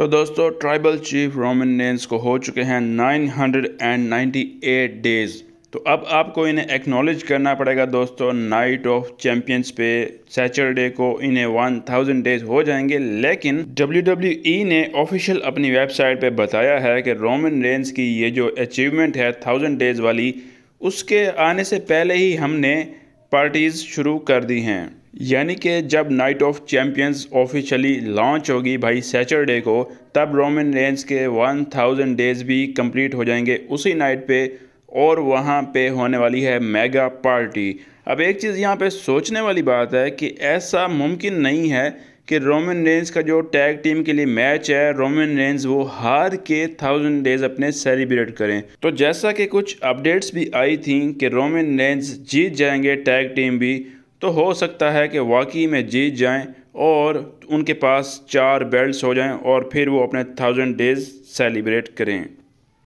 तो दोस्तों tribal chief Roman नेंस को हो चुके हैं 998 डेज़ तो अब आपको इन्हें एक्नॉलेज करना पड़ेगा दोस्तों नाइट ऑफ चैम्पियंस पे सैटरडे को इन्हें 1000 डेज हो जाएंगे लेकिन डब्ल्यू e ने ऑफिशियल अपनी वेबसाइट पे बताया है कि रोमन रेंस की ये जो अचीवमेंट है थाउजेंड डेज वाली उसके आने से पहले ही हमने पार्टीज़ शुरू कर दी हैं यानी कि जब Night of Champions officially launch होगी भाई सैटरडे को तब रोमन रेंज के 1000 डेज़ भी कंप्लीट हो जाएंगे उसी नाइट पे और वहाँ पे होने वाली है मेगा पार्टी अब एक चीज़ यहाँ पे सोचने वाली बात है कि ऐसा मुमकिन नहीं है कि रोमन रेंज का जो टैग टीम के लिए मैच है रोमन रेंज वो हार के थाउजेंड डेज अपने सेलिब्रेट करें तो जैसा कि कुछ अपडेट्स भी आई थी कि रोमन रेंज जीत जाएंगे टैग टीम भी तो हो सकता है कि वाकई में जीत जाएं और उनके पास चार बेल्ट्स हो जाएं और फिर वो अपने थाउजेंड डेज सेलिब्रेट करें